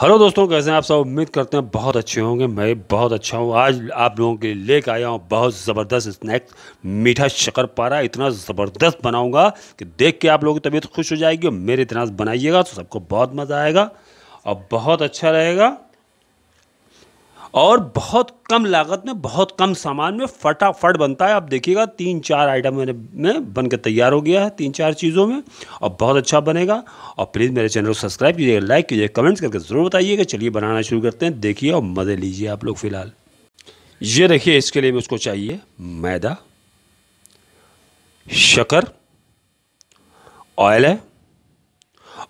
hello दोस्तों कैसे हैं आप सब उम्मीद करते हैं बहुत अच्छे होंगे मैं बहुत अच्छा हूं आज आप लोगों के लिए लेकर आया हूं बहुत ज़बरदस्त स्नैक्स मीठा शकर पारा इतना ज़बरदस्त बनाऊंगा कि देख के आप लोगों की तबीयत खुश हो जाएगी और मेरे इतना बनाइएगा तो सबको बहुत मज़ा आएगा और बहुत अच्छा रहेगा और बहुत कम लागत में बहुत कम सामान में फटाफट बनता है आप देखिएगा तीन चार आइटम मैंने में बन के तैयार हो गया है तीन चार चीज़ों में और बहुत अच्छा बनेगा और प्लीज़ मेरे चैनल को सब्सक्राइब कीजिएगा लाइक कीजिएगा कमेंट्स करके ज़रूर बताइएगा चलिए बनाना शुरू करते हैं देखिए और मज़े लीजिए आप लोग फ़िलहाल ये देखिए इसके लिए मुझको चाहिए मैदा शकर ऑयल है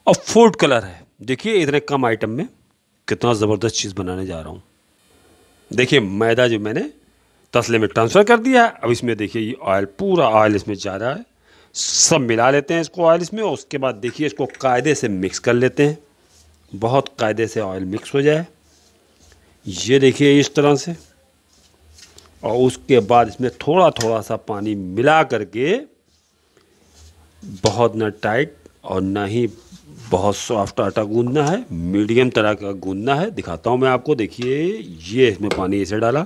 और फूड कलर है देखिए इतने कम आइटम में कितना ज़बरदस्त चीज़ बनाने जा रहा हूँ देखिए मैदा जो मैंने तसले में ट्रांसफ़र कर दिया है अब इसमें देखिए ये ऑयल पूरा ऑयल इसमें जा रहा है सब मिला लेते हैं इसको ऑयल इसमें और उसके बाद देखिए इसको कायदे से मिक्स कर लेते हैं बहुत कायदे से ऑयल मिक्स हो जाए ये देखिए इस तरह से और उसके बाद इसमें थोड़ा थोड़ा सा पानी मिला करके बहुत ना टाइट और ना ही बहुत सॉफ्ट आटा गूंदना है मीडियम तरह का गूंदना है दिखाता हूँ मैं आपको देखिए ये इसमें पानी ऐसे डाला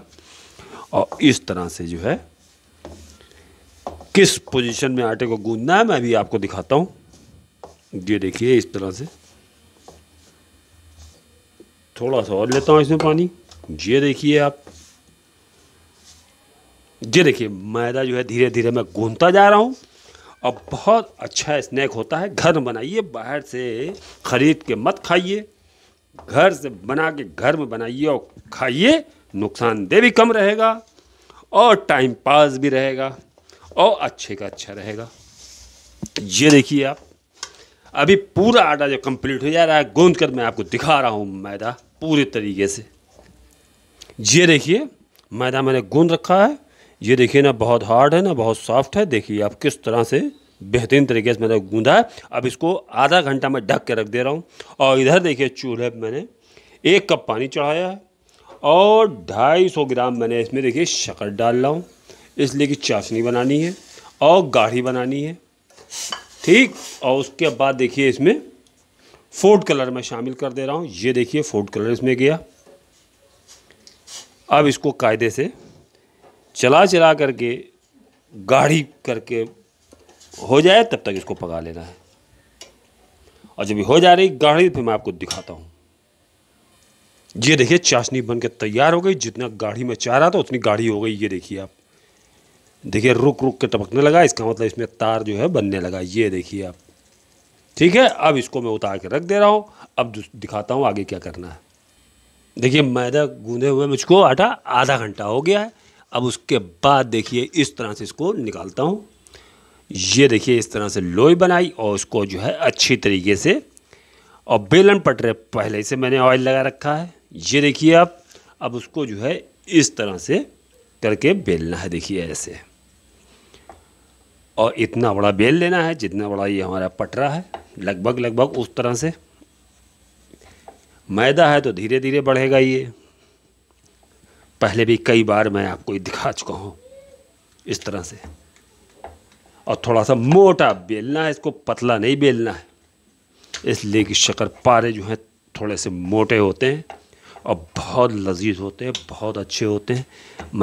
और इस तरह से जो है किस पोजीशन में आटे को गूंदना है मैं अभी आपको दिखाता हूँ ये देखिए इस तरह से थोड़ा सा और लेता हूँ इसमें पानी ये देखिए आप ये देखिए मैदा जो है धीरे धीरे मैं गूंदता जा रहा हूँ और बहुत अच्छा स्नैक होता है घर बनाइए बाहर से ख़रीद के मत खाइए घर से बना के घर में बनाइए और खाइए नुकसानदेह भी कम रहेगा और टाइम पास भी रहेगा और अच्छे का अच्छा रहेगा ये देखिए आप अभी पूरा आटा जो कंप्लीट हो जा रहा है गूंद कर मैं आपको दिखा रहा हूँ मैदा पूरे तरीके से ये देखिए मैदा मैंने गूंद रखा है ये देखिए ना बहुत हार्ड है ना बहुत सॉफ्ट है देखिए आप किस तरह से बेहतरीन तरीके से मैंने गूँधा है अब इसको आधा घंटा मैं ढक के रख दे रहा हूँ और इधर देखिए चूल्हे पर मैंने एक कप पानी चढ़ाया है और सौ ग्राम मैंने इसमें देखिए शक्कर डाल रहा हूँ इसलिए कि चाशनी बनानी है और गाढ़ी बनानी है ठीक और उसके बाद देखिए इसमें फूड कलर मैं शामिल कर दे रहा हूँ ये देखिए फूड कलर इसमें गया अब इसको कायदे से चला चला करके गाढ़ी करके हो जाए तब तक इसको पका लेना है और जब हो जा रही गाढ़ी फिर मैं आपको दिखाता हूँ ये देखिए चाशनी बन के तैयार हो गई जितना गाढ़ी में चाह रहा था उतनी गाढ़ी हो गई ये देखिए आप देखिए रुक रुक के टपकने लगा इसका मतलब इसमें तार जो है बनने लगा ये देखिए आप ठीक है अब इसको मैं उतार के रख दे रहा हूँ अब दिखाता हूँ आगे क्या करना है देखिए मैदा गूंधे हुए मुझको आटा आधा घंटा हो गया है अब उसके बाद देखिए इस तरह से इसको निकालता हूँ ये देखिए इस तरह से लोई बनाई और उसको जो है अच्छी तरीके से और बेलन पटरे पहले से मैंने ऑयल लगा रखा है ये देखिए आप अब उसको जो है इस तरह से करके बेलना है देखिए ऐसे और इतना बड़ा बेल लेना है जितना बड़ा ये हमारा पटरा है लगभग लगभग उस तरह से मैदा है तो धीरे धीरे बढ़ेगा ये पहले भी कई बार मैं आपको दिखा चुका हूँ इस तरह से और थोड़ा सा मोटा बेलना है इसको पतला नहीं बेलना है इसलिए कि शक्कर पारे जो हैं थोड़े से मोटे होते हैं और बहुत लजीज होते हैं बहुत अच्छे होते हैं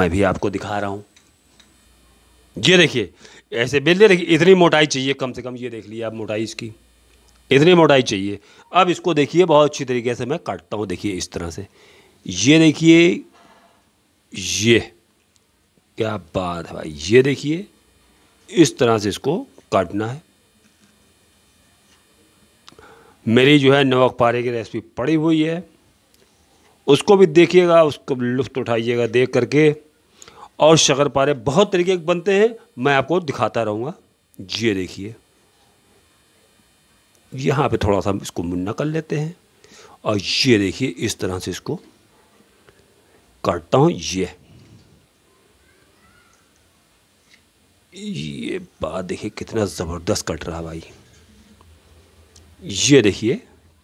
मैं भी आपको दिखा रहा हूँ ये देखिए ऐसे बेलने देखिए इतनी मोटाई चाहिए कम से कम ये देख लीजिए आप मोटाई इसकी इतनी मोटाई चाहिए अब इसको देखिए बहुत अच्छी तरीके से मैं काटता हूँ देखिए इस तरह से ये देखिए ये क्या बात है भाई ये देखिए इस तरह से इसको काटना है मेरी जो है नमक पारे की रेसिपी पड़ी हुई है उसको भी देखिएगा उसको लुफ्त उठाइएगा देख करके और शकर पारे बहुत तरीके के बनते हैं मैं आपको दिखाता रहूँगा ये देखिए यहाँ पे थोड़ा सा इसको मुन्ना कर लेते हैं और ये देखिए इस तरह से इसको काटता हूँ ये ये बात देखिए कितना ज़बरदस्त कट रहा भाई ये देखिए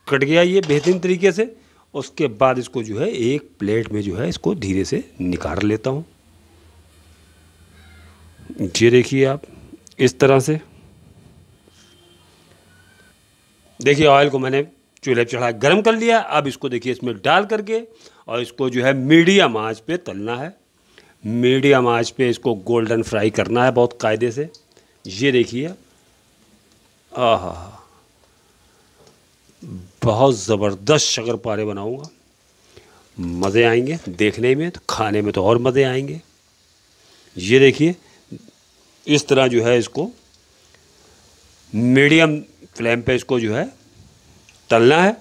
कट गया ये बेहतरीन तरीके से उसके बाद इसको जो है एक प्लेट में जो है इसको धीरे से निकाल लेता हूँ ये देखिए आप इस तरह से देखिए ऑयल को मैंने चूल्हे पर चढ़ा गर्म कर लिया अब इसको देखिए इसमें डाल करके और इसको जो है मीडियम आँच पे तलना है मीडियम आँच पे इसको गोल्डन फ्राई करना है बहुत कायदे से ये देखिए आह बहुत ज़बरदस्त शकर पारे बनाऊँगा मज़े आएंगे देखने में तो खाने में तो और मज़े आएंगे ये देखिए इस तरह जो है इसको मीडियम फ्लेम पे इसको जो है तलना है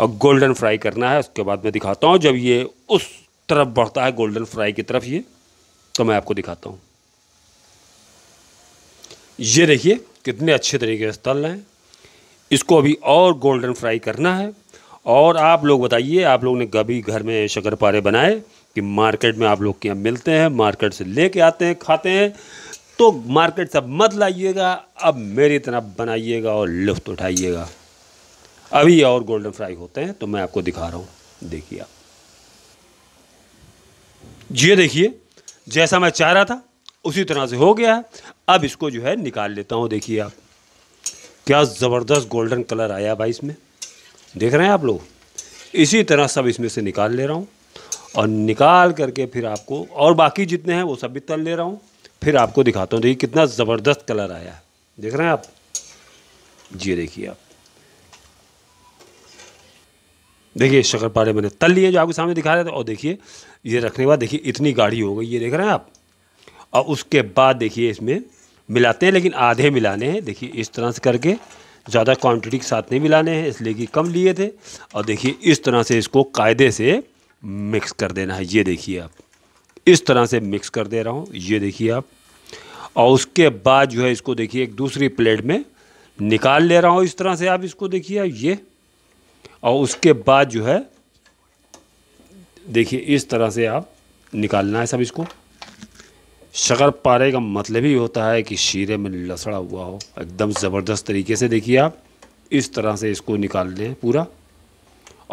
और गोल्डन फ्राई करना है उसके बाद मैं दिखाता हूँ जब ये उस तरफ बढ़ता है गोल्डन फ्राई की तरफ ये तो मैं आपको दिखाता हूँ ये देखिए कितने अच्छे तरीके से तल रहे हैं इसको अभी और गोल्डन फ्राई करना है और आप लोग बताइए आप लोग ने कभी घर में शकर पारे बनाए कि मार्केट में आप लोग के यहाँ मिलते हैं मार्केट से ले कर आते हैं खाते हैं तो मार्केट से मत लाइएगा अब मेरी तरफ बनाइएगा और लुफ्त उठाइएगा अभी और गोल्डन फ्राई होते हैं तो मैं आपको दिखा रहा हूँ देखिए आप ये देखिए जैसा मैं चाह रहा था उसी तरह से हो गया है अब इसको जो है निकाल लेता हूँ देखिए आप क्या ज़बरदस्त गोल्डन कलर आया भाई इसमें देख रहे हैं आप लोग इसी तरह सब इसमें से निकाल ले रहा हूँ और निकाल करके फिर आपको और बाकी जितने हैं वो सब भी तल ले रहा हूँ फिर आपको दिखाता हूँ देखिए कितना ज़बरदस्त कलर आया है देख रहे हैं आप जी देखिए आप देखिए शक्कर पारे मैंने तल लिए जो आपके सामने दिखा रहे थे और देखिए ये रखने के बाद देखिए इतनी गाढ़ी हो गई ये देख रहे हैं आप और उसके बाद देखिए इसमें मिलाते हैं लेकिन आधे मिलाने हैं देखिए इस तरह से करके ज़्यादा क्वांटिटी के साथ नहीं मिलाने हैं इसलिए कि कम लिए थे और देखिए इस तरह से इसको कायदे से मिक्स कर देना है ये देखिए आप इस तरह से मिक्स कर दे रहा हूँ ये देखिए आप और उसके बाद जो है इसको देखिए एक दूसरी प्लेट में निकाल ले रहा हूँ इस तरह से आप इसको देखिए ये और उसके बाद जो है देखिए इस तरह से आप निकालना है सब इसको शकर पारे का मतलब ही होता है कि शीरे में लसड़ा हुआ हो एकदम ज़बरदस्त तरीके से देखिए आप इस तरह से इसको निकाल लें पूरा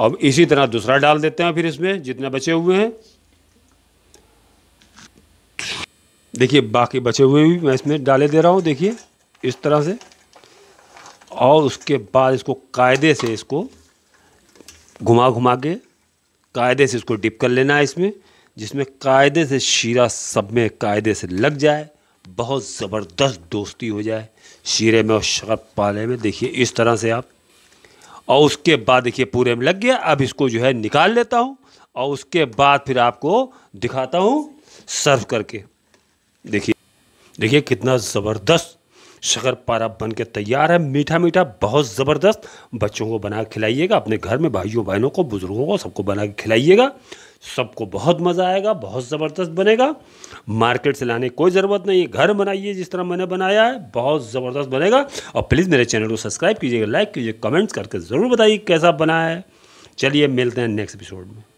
अब इसी तरह दूसरा डाल देते हैं फिर इसमें जितने बचे हुए हैं देखिए बाकी बचे हुए भी मैं इसमें डाले दे रहा हूँ देखिए इस तरह से और उसके बाद इसको कायदे से इसको घुमा घुमा के कायदे से इसको डिप कर लेना है इसमें जिसमें कायदे से शीरा सब में कायदे से लग जाए बहुत ज़बरदस्त दोस्ती हो जाए शीरे में और शरब पाले में देखिए इस तरह से आप और उसके बाद देखिए पूरे में लग गया अब इसको जो है निकाल लेता हूँ और उसके बाद फिर आपको दिखाता हूँ सर्व करके देखिए देखिए कितना ज़बरदस्त शकर पारा बन के तैयार है मीठा मीठा बहुत ज़बरदस्त बच्चों को बना के खिलाइएगा अपने घर में भाइयों बहनों को बुज़ुर्गों को सबको बना के खिलाइएगा सबको बहुत मज़ा आएगा बहुत ज़बरदस्त बनेगा मार्केट से लाने कोई ज़रूरत नहीं है घर बनाइए जिस तरह मैंने बनाया है बहुत ज़बरदस्त बनेगा और प्लीज़ मेरे चैनल को सब्सक्राइब कीजिएगा लाइक कीजिए कमेंट्स करके ज़रूर बताइए कैसा बना है चलिए मिलते हैं नेक्स्ट एपिसोड में